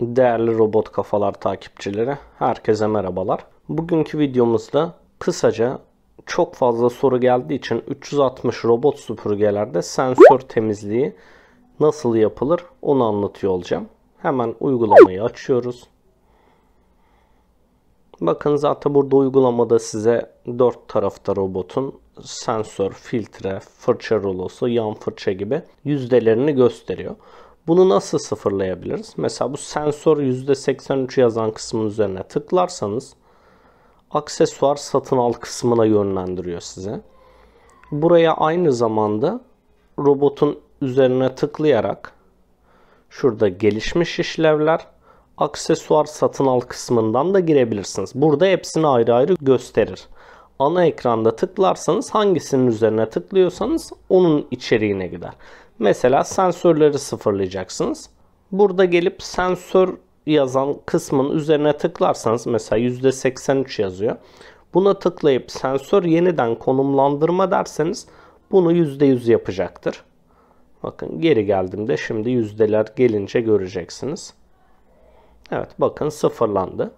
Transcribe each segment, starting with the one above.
Değerli robot kafalar takipçileri, herkese merhabalar. Bugünkü videomuzda kısaca çok fazla soru geldiği için 360 robot süpürgelerde sensör temizliği nasıl yapılır onu anlatıyor olacağım. Hemen uygulamayı açıyoruz. Bakın zaten burada uygulamada size dört tarafta robotun sensör, filtre, fırça rulosu, yan fırça gibi yüzdelerini gösteriyor. Bunu nasıl sıfırlayabiliriz? Mesela bu sensör %83 yazan kısmın üzerine tıklarsanız aksesuar satın al kısmına yönlendiriyor size. Buraya aynı zamanda robotun üzerine tıklayarak şurada gelişmiş işlevler aksesuar satın al kısmından da girebilirsiniz. Burada hepsini ayrı ayrı gösterir ana ekranda tıklarsanız hangisinin üzerine tıklıyorsanız onun içeriğine gider. Mesela sensörleri sıfırlayacaksınız. Burada gelip sensör yazan kısmın üzerine tıklarsanız mesela %83 yazıyor. Buna tıklayıp sensör yeniden konumlandırma derseniz bunu %100 yapacaktır. Bakın geri geldiğimde şimdi yüzdeler gelince göreceksiniz. Evet bakın sıfırlandı.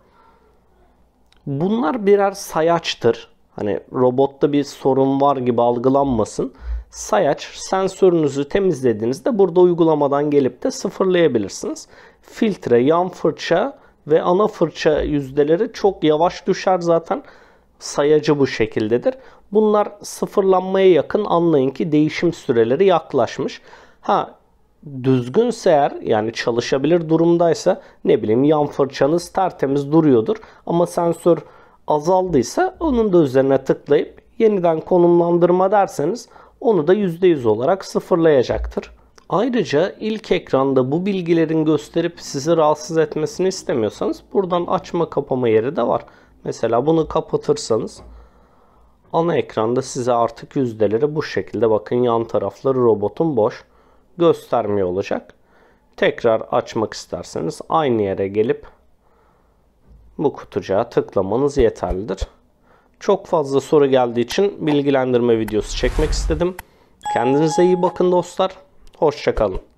Bunlar birer sayaçtır. Hani robotta bir sorun var gibi algılanmasın. Sayaç sensörünüzü temizlediğinizde burada uygulamadan gelip de sıfırlayabilirsiniz. Filtre, yan fırça ve ana fırça yüzdeleri çok yavaş düşer zaten. Sayacı bu şekildedir. Bunlar sıfırlanmaya yakın anlayın ki değişim süreleri yaklaşmış. Ha düzgün eğer yani çalışabilir durumdaysa ne bileyim yan fırçanız tertemiz duruyordur. Ama sensör azaldıysa onun da üzerine tıklayıp yeniden konumlandırma derseniz onu da %100 olarak sıfırlayacaktır. Ayrıca ilk ekranda bu bilgilerin gösterip sizi rahatsız etmesini istemiyorsanız buradan açma kapama yeri de var. Mesela bunu kapatırsanız ana ekranda size artık yüzdeleri bu şekilde bakın yan tarafları robotun boş göstermiyor olacak. Tekrar açmak isterseniz aynı yere gelip bu kutucuğa tıklamanız yeterlidir. Çok fazla soru geldiği için bilgilendirme videosu çekmek istedim. Kendinize iyi bakın dostlar. Hoşçakalın.